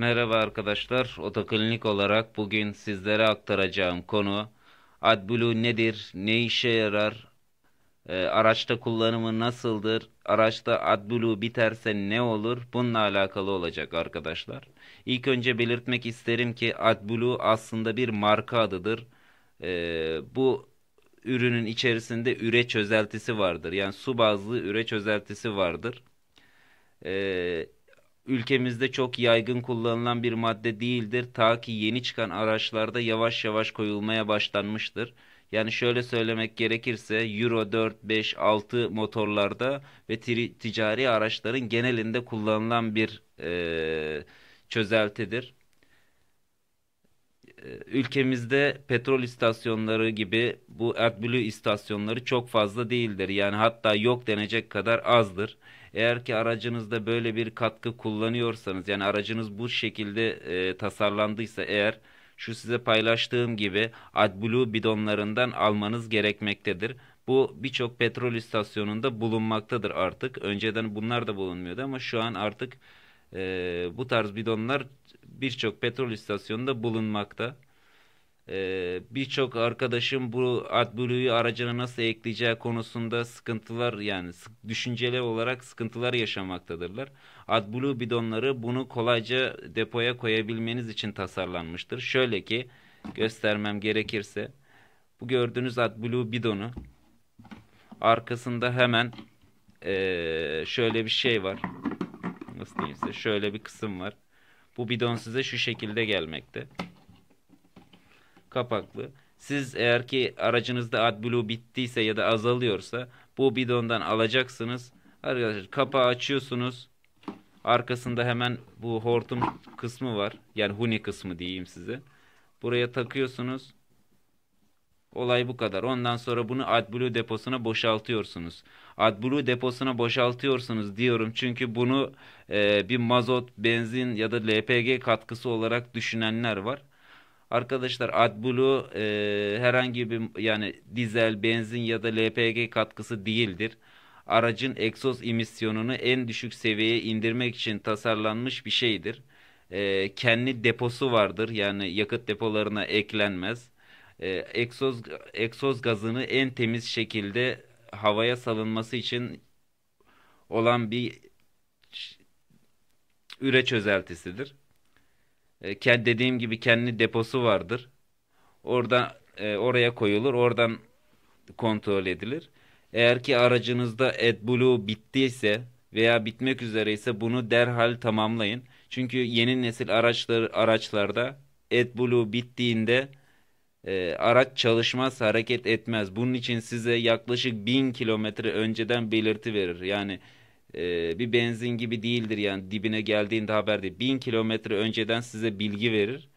Merhaba arkadaşlar. Otoklinik olarak bugün sizlere aktaracağım konu AdBlue nedir, ne işe yarar, e, araçta kullanımı nasıldır, araçta AdBlue biterse ne olur bununla alakalı olacak arkadaşlar. İlk önce belirtmek isterim ki AdBlue aslında bir marka adıdır. E, bu ürünün içerisinde üre çözeltisi vardır. Yani su bazlı üre çözeltisi vardır. Eee ülkemizde çok yaygın kullanılan bir madde değildir. Ta ki yeni çıkan araçlarda yavaş yavaş koyulmaya başlanmıştır. Yani şöyle söylemek gerekirse Euro 4, 5, 6 motorlarda ve ticari araçların genelinde kullanılan bir e, çözeltidir ülkemizde petrol istasyonları gibi bu AdBlue istasyonları çok fazla değildir. Yani hatta yok denecek kadar azdır. Eğer ki aracınızda böyle bir katkı kullanıyorsanız yani aracınız bu şekilde e, tasarlandıysa eğer şu size paylaştığım gibi AdBlue bidonlarından almanız gerekmektedir. Bu birçok petrol istasyonunda bulunmaktadır artık. Önceden bunlar da bulunmuyordu ama şu an artık e, bu tarz bidonlar birçok petrol istasyonunda bulunmakta. E, birçok arkadaşım bu AdBlue'yu aracına nasıl ekleyeceği konusunda sıkıntılar yani düşünceli olarak sıkıntılar yaşamaktadırlar. AdBlue bidonları bunu kolayca depoya koyabilmeniz için tasarlanmıştır. Şöyle ki göstermem gerekirse bu gördüğünüz AdBlue bidonu arkasında hemen e, şöyle bir şey var miyizdir? Şöyle bir kısım var. Bu bidon size şu şekilde gelmekte. Kapaklı. Siz eğer ki aracınızda AdBlue bittiyse ya da azalıyorsa bu bidondan alacaksınız. Arkadaşlar kapağı açıyorsunuz. Arkasında hemen bu hortum kısmı var. Yani huni kısmı diyeyim size. Buraya takıyorsunuz. Olay bu kadar. Ondan sonra bunu AdBlue deposuna boşaltıyorsunuz. AdBlue deposuna boşaltıyorsunuz diyorum. Çünkü bunu e, bir mazot, benzin ya da LPG katkısı olarak düşünenler var. Arkadaşlar AdBlue e, herhangi bir yani dizel, benzin ya da LPG katkısı değildir. Aracın egzoz emisyonunu en düşük seviyeye indirmek için tasarlanmış bir şeydir. E, kendi deposu vardır yani yakıt depolarına eklenmez e, egzoz, egzoz gazını en temiz şekilde havaya salınması için olan bir üre çözeltisidir. E, dediğim gibi kendi deposu vardır. Orada e, oraya koyulur. Oradan kontrol edilir. Eğer ki aracınızda AdBlue bittiyse veya bitmek üzereyse bunu derhal tamamlayın. Çünkü yeni nesil araçlar araçlarda AdBlue bittiğinde e, araç çalışmaz, hareket etmez. Bunun için size yaklaşık bin kilometre önceden belirti verir. Yani e, bir benzin gibi değildir yani dibine geldiğinde haber değil. 1000 kilometre önceden size bilgi verir.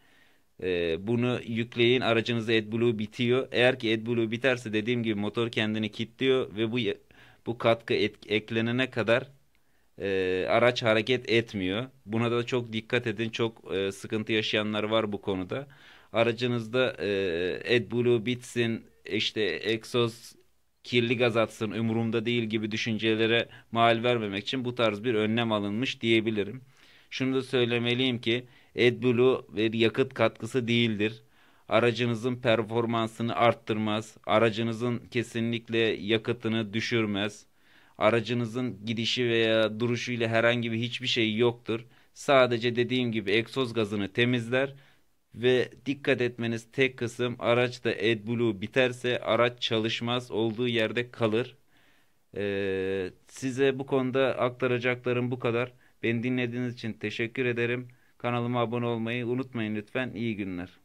E, bunu yükleyin aracınızda AdBlue bitiyor. Eğer ki AdBlue biterse dediğim gibi motor kendini kilitliyor ve bu bu katkı et, eklenene kadar e, araç hareket etmiyor. Buna da çok dikkat edin. Çok e, sıkıntı yaşayanlar var bu konuda aracınızda e, AdBlue bitsin, işte egzoz kirli gaz atsın umurumda değil gibi düşüncelere mal vermemek için bu tarz bir önlem alınmış diyebilirim. Şunu da söylemeliyim ki AdBlue bir yakıt katkısı değildir. Aracınızın performansını arttırmaz. Aracınızın kesinlikle yakıtını düşürmez. Aracınızın gidişi veya duruşuyla herhangi bir hiçbir şey yoktur. Sadece dediğim gibi egzoz gazını temizler ve dikkat etmeniz tek kısım araçta AdBlue biterse araç çalışmaz olduğu yerde kalır. Ee, size bu konuda aktaracaklarım bu kadar. Beni dinlediğiniz için teşekkür ederim. Kanalıma abone olmayı unutmayın lütfen. İyi günler.